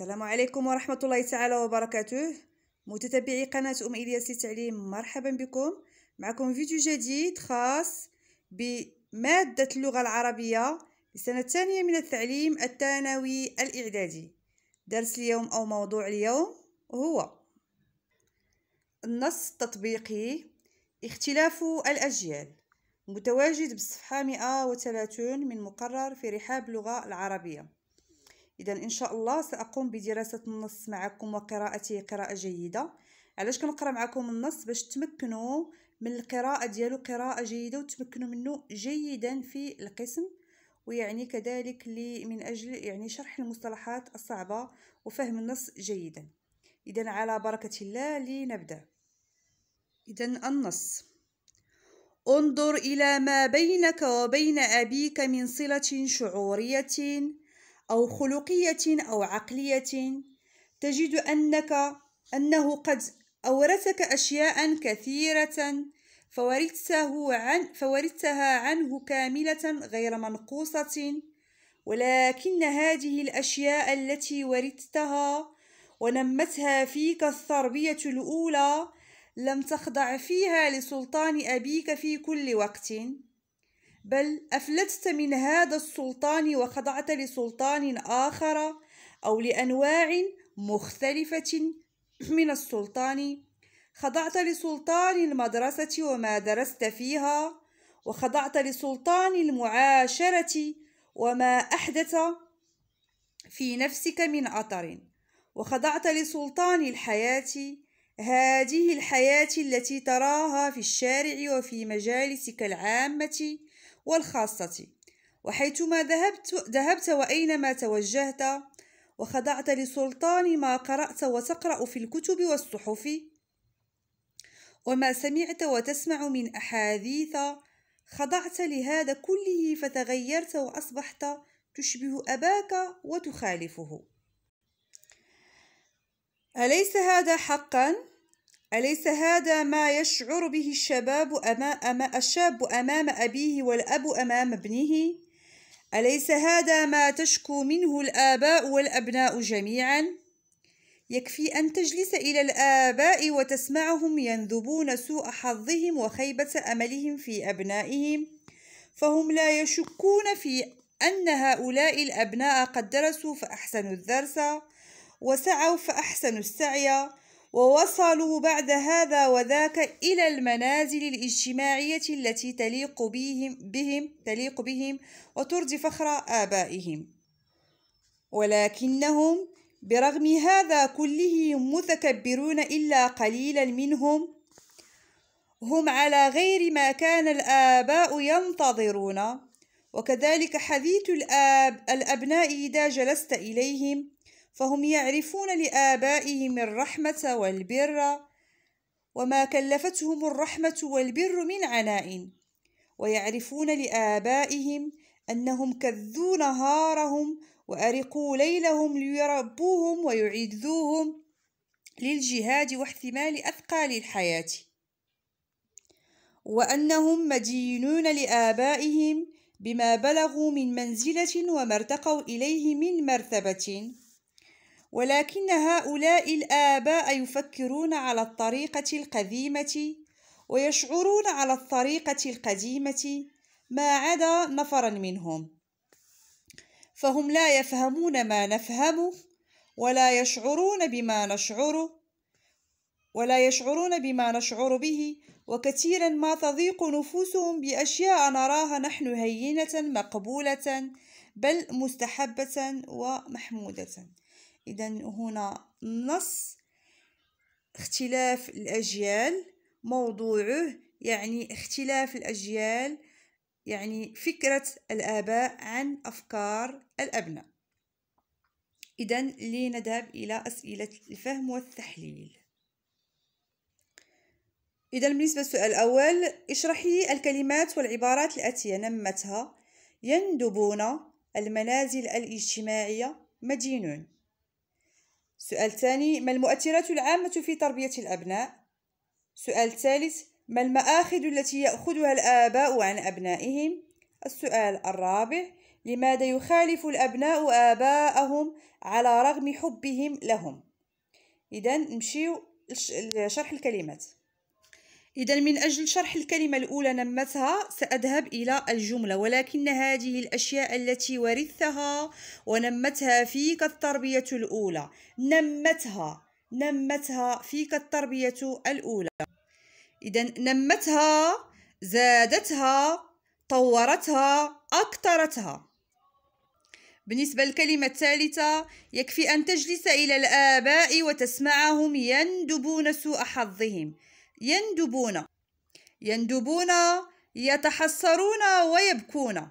السلام عليكم ورحمة الله تعالى وبركاته متتبعي قناة أم إلياس للتعليم مرحبا بكم معكم فيديو جديد خاص بمادة اللغة العربية للسنة الثانية من التعليم الثانوي الإعدادي درس اليوم أو موضوع اليوم هو النص التطبيقي اختلاف الأجيال متواجد بصفحة 130 من مقرر في رحاب اللغة العربية اذا ان شاء الله ساقوم بدراسه النص معكم وقراءته قراءه جيده علاش كنقرا معكم النص باش تمكنوا من القراءه ديالو قراءه جيده وتمكنوا منه جيدا في القسم ويعني كذلك من اجل يعني شرح المصطلحات الصعبه وفهم النص جيدا اذا على بركه الله لنبدا اذا النص انظر إلى ما بينك وبين أبيك من صلة شعورية أو خلقية أو عقلية تجد أنك أنه قد أورثك أشياء كثيرة فورثته عن فورثتها عنه كاملة غير منقوصة ولكن هذه الأشياء التي ورثتها ونمتها فيك التربية الأولى لم تخضع فيها لسلطان أبيك في كل وقت بل أفلتت من هذا السلطان وخضعت لسلطان آخر أو لأنواع مختلفة من السلطان خضعت لسلطان المدرسة وما درست فيها وخضعت لسلطان المعاشرة وما أحدث في نفسك من أطر وخضعت لسلطان الحياة هذه الحياة التي تراها في الشارع وفي مجالسك العامة والخاصة وحيثما ذهبت, ذهبت وأينما توجهت وخضعت لسلطان ما قرأت وتقرأ في الكتب والصحف وما سمعت وتسمع من أحاديث خضعت لهذا كله فتغيرت وأصبحت تشبه أباك وتخالفه أليس هذا حقا؟ أليس هذا ما يشعر به الشباب أمام الشاب أمام أبيه والأب أمام ابنه؟ أليس هذا ما تشكو منه الآباء والأبناء جميعا؟ يكفي أن تجلس إلى الآباء وتسمعهم ينذبون سوء حظهم وخيبة أملهم في أبنائهم فهم لا يشكون في أن هؤلاء الأبناء قد درسوا فأحسنوا الدرس وسعوا فأحسنوا السعي ووصلوا بعد هذا وذاك إلى المنازل الاجتماعية التي تليق بهم, بهم, تليق بهم وترضي فخر آبائهم ولكنهم برغم هذا كله متكبرون إلا قليلا منهم هم على غير ما كان الآباء ينتظرون وكذلك حديث الآب الأبناء إذا جلست إليهم فهم يعرفون لآبائهم الرحمة والبر وما كلفتهم الرحمة والبر من عناء ويعرفون لآبائهم أنهم كذوا نهارهم وأرقوا ليلهم ليربوهم ويعذوهم للجهاد واحتمال أثقال الحياة وأنهم مدينون لآبائهم بما بلغوا من منزلة وما ارتقوا إليه من مرتبة ولكن هؤلاء الآباء يفكرون على الطريقة القديمة ويشعرون على الطريقة القديمة ما عدا نفرا منهم فهم لا يفهمون ما نفهم ولا يشعرون بما نشعر ولا يشعرون بما نشعر به وكثيرا ما تضيق نفوسهم بأشياء نراها نحن هينة مقبولة بل مستحبة ومحمودة اذا هنا نص اختلاف الاجيال موضوعه يعني اختلاف الاجيال يعني فكرة الآباء عن أفكار الأبناء إذا لنذهب إلى أسئلة الفهم والتحليل إذا بالنسبة للسؤال الأول اشرحي الكلمات والعبارات الآتية نمتها يندبون المنازل الاجتماعية مدينون السؤال ثاني ما المؤثرات العامة في تربية الأبناء؟ السؤال ثالث ما المآخذ التي يأخذها الآباء عن أبنائهم؟ السؤال الرابع لماذا يخالف الأبناء آباءهم على رغم حبهم لهم؟ إذا نمشيو لشرح الكلمات إذا من أجل شرح الكلمة الأولى نمتها سأذهب إلى الجملة ولكن هذه الأشياء التي ورثها ونمتها فيك التربية الأولى نمتها نمتها فيك التربية الأولى إذا نمتها زادتها طورتها أكثرتها بالنسبة للكلمة الثالثة يكفي أن تجلس إلى الآباء وتسمعهم يندبون سوء حظهم يندبون يندبون يتحسرون ويبكون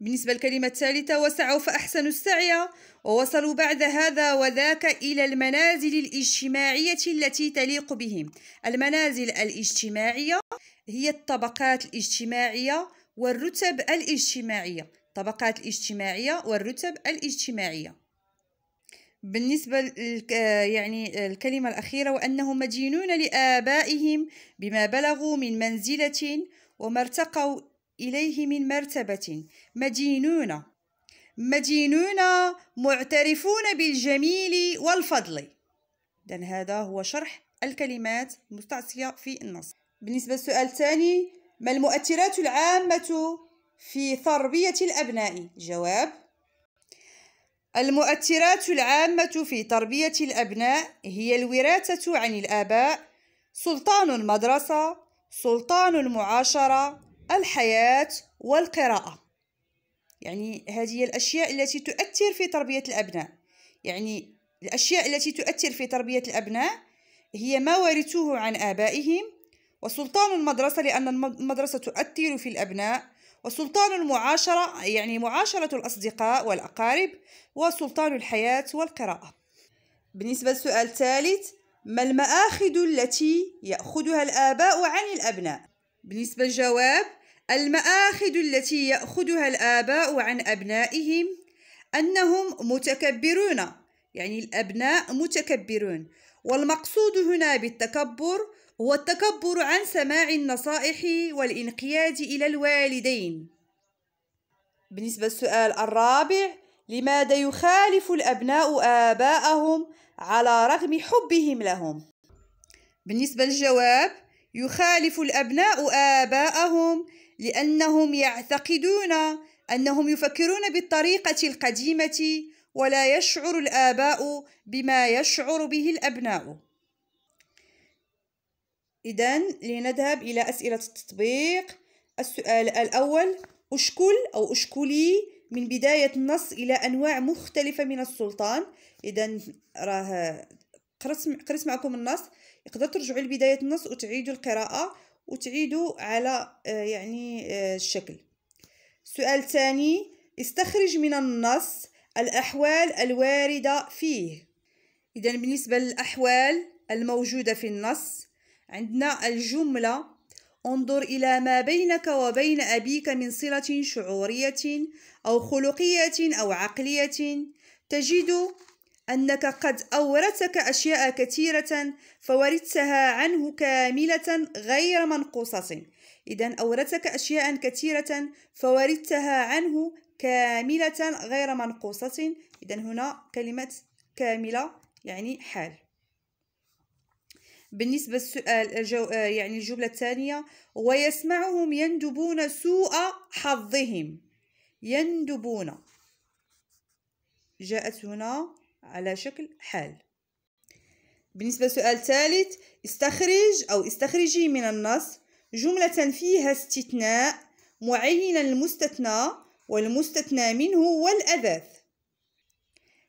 بالنسبة للكلمة الثالثة وسعوا فأحسنوا السعي ووصلوا بعد هذا وذاك إلى المنازل الاجتماعية التي تليق بهم المنازل الاجتماعية هي الطبقات الاجتماعية والرتب الاجتماعية الطبقات الاجتماعية والرتب الاجتماعية بالنسبة يعني الكلمة الأخيرة وأنهم مدينون لآبائهم بما بلغوا من منزلة وما ارتقوا إليه من مرتبة مدينون مدينون معترفون بالجميل والفضل إذن هذا هو شرح الكلمات المستعصية في النص بالنسبة للسؤال الثاني ما المؤثرات العامة في تربية الأبناء جواب المؤثرات العامة في تربية الأبناء هي الوراثة عن الآباء، سلطان المدرسة، سلطان المعاشرة، الحياة والقراءة. يعني هذه الأشياء التي تؤثر في تربية الأبناء. يعني الأشياء التي تؤثر في تربية الأبناء هي ما ورثوه عن آبائهم، وسلطان المدرسة لأن المدرسة تؤثر في الأبناء، وسلطان المعاشرة يعني معاشرة الأصدقاء والأقارب وسلطان الحياة والقراءة بالنسبة للسؤال الثالث ما المآخذ التي يأخذها الآباء عن الأبناء؟ بالنسبة للجواب المآخذ التي يأخذها الآباء عن أبنائهم أنهم متكبرون يعني الأبناء متكبرون والمقصود هنا بالتكبر هو التكبر عن سماع النصائح والانقياد إلى الوالدين بالنسبة للسؤال الرابع لماذا يخالف الأبناء آباءهم على رغم حبهم لهم؟ بالنسبة للجواب يخالف الأبناء آباءهم لأنهم يعتقدون أنهم يفكرون بالطريقة القديمة ولا يشعر الآباء بما يشعر به الأبناء إذا لنذهب إلى أسئلة التطبيق السؤال الأول أشكل أو أشكلي من بداية النص إلى أنواع مختلفة من السلطان إذا راه قرأت معكم النص يقدر ترجعوا لبداية النص وتعيدوا القراءة وتعيدوا على آه، يعني آه، الشكل السؤال الثاني استخرج من النص الأحوال الواردة فيه إذا بالنسبة للأحوال الموجودة في النص عندنا الجملة انظر إلى ما بينك وبين أبيك من صلة شعورية أو خلقية أو عقلية تجد أنك قد أورثك أشياء كثيرة فورثتها عنه كاملة غير منقوصة إذا أورثك أشياء كثيرة فورثتها عنه كاملة غير منقوصة إذا هنا كلمة كاملة يعني حال بالنسبة للسؤال آه، آه، يعني الجملة الثانية ويسمعهم يندبون سوء حظهم يندبون جاءت هنا على شكل حال بالنسبة للسؤال الثالث استخرج أو استخرجي من النص جملة فيها استثناء معينا المستثنى والمستثنى منه والأداة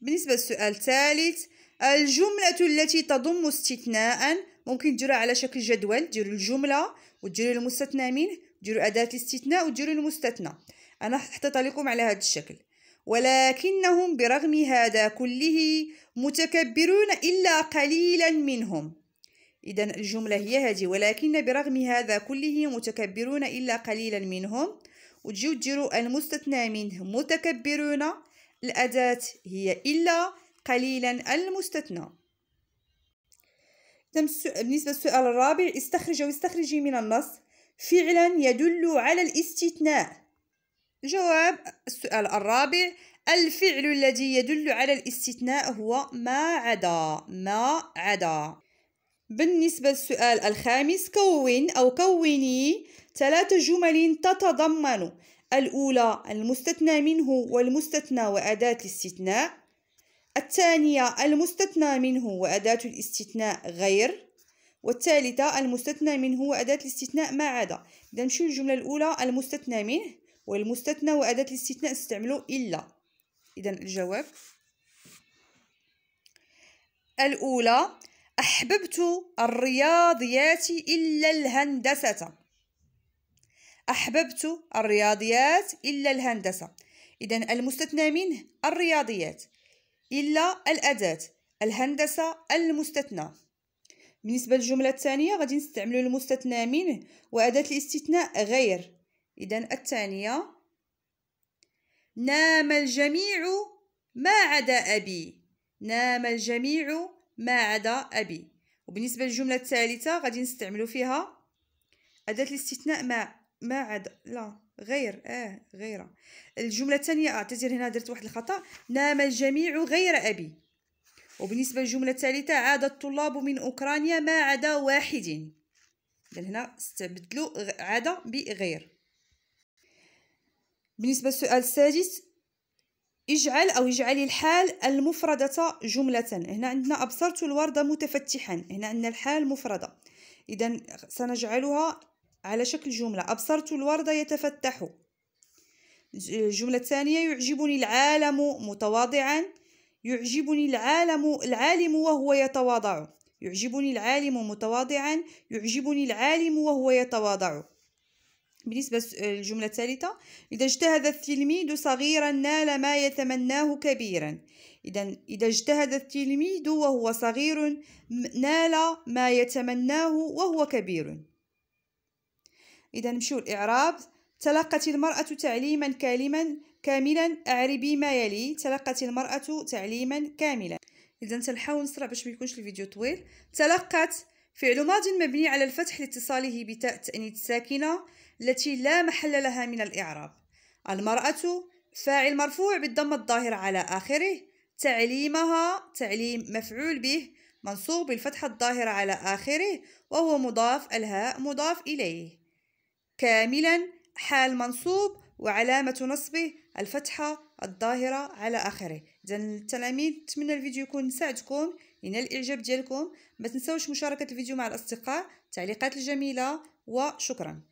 بالنسبة للسؤال الثالث الجملة التي تضم استثناء ممكن ديروها على شكل جدول ديروا الجملة وديروا المستثنى منه ديروا أداة الاستثناء وديروا المستثنى أنا حطيتها لكم على هذا الشكل ولكنهم برغم هذا كله متكبرون إلا قليلا منهم إذا الجملة هي هذه ولكن برغم هذا كله متكبرون إلا قليلا منهم وتجيو ديروا المستثنى منه متكبرون الأداة هي إلا قليلا المستثنى بالنسبة للسؤال الرابع استخرج واستخرجي من النص فعلا يدل على الاستثناء جواب السؤال الرابع الفعل الذي يدل على الاستثناء هو ما عدا ما عدا بالنسبة للسؤال الخامس كون أو كوني ثلاث جمل تتضمن الأولى المستثنى منه والمستثنى وأداة الاستثناء الثانية المستثنى منه وأداة الاستثناء غير والثالثة المستثنى منه وأداة الاستثناء ما عدا إذا نمشيو للجملة الأولى المستثنى منه والمستثنى وأداة الاستثناء نستعملو إلا إذا الجواب الأولى أحببت الرياضيات إلا الهندسة أحببت الرياضيات إلا الهندسة إذا المستثنى منه الرياضيات إلا الأداة الهندسة المستثنى بالنسبة للجملة الثانية غادي نستعمل المستثنى منه وأداة الاستثناء غير إذا الثانية نام الجميع ما عدا أبي نام الجميع ما عدا أبي وبالنسبة للجملة الثالثة غادي نستعمل فيها أداة الاستثناء مع ما عدا لا غير اه غير الجمله الثانيه اعتذر آه، هنا درت واحد الخطا نام الجميع غير ابي وبالنسبه للجمله الثالثه عاد الطلاب من اوكرانيا ما عدا واحد اذا هنا استبدلوا عاد بغير بالنسبه للسؤال السادس اجعل او اجعل الحال المفردة جملة هنا عندنا أبصرت الورد متفتحا هنا عندنا الحال مفردة إذا سنجعلها على شكل جملة أبصرت الورد يتفتح الجملة الثانية يعجبني العالم متواضعا يعجبني العالم العالم وهو يتواضع يعجبني العالم متواضعا يعجبني العالم وهو يتواضع بالنسبة للجملة الثالثة إذا اجتهد التلميذ صغيرا نال ما يتمناه كبيرا إذا إذا اجتهد التلميذ وهو صغير نال ما يتمناه وهو كبير إذا نمشيو الإعراب تلقت المرأة تعليما كاملا كاملا أعربي ما يلي تلقت المرأة تعليما كاملا إذا تنحاول نسرع باش ما يكونش الفيديو طويل تلقت فعل ماض مبني على الفتح لاتصاله بتاء التأنيث الساكنة التي لا محل لها من الإعراب المرأة فاعل مرفوع بالضم الظاهر على آخره تعليمها تعليم مفعول به منصوب بالفتحة الظاهرة على آخره وهو مضاف الهاء مضاف إليه كاملا حال منصوب وعلامة نصبه الفتحة الظاهرة على آخره إذا التلاميذ نتمنى الفيديو يكون ساعدكم ينال الإعجاب ديالكم ما تنسوش مشاركة الفيديو مع الأصدقاء تعليقات الجميلة وشكرا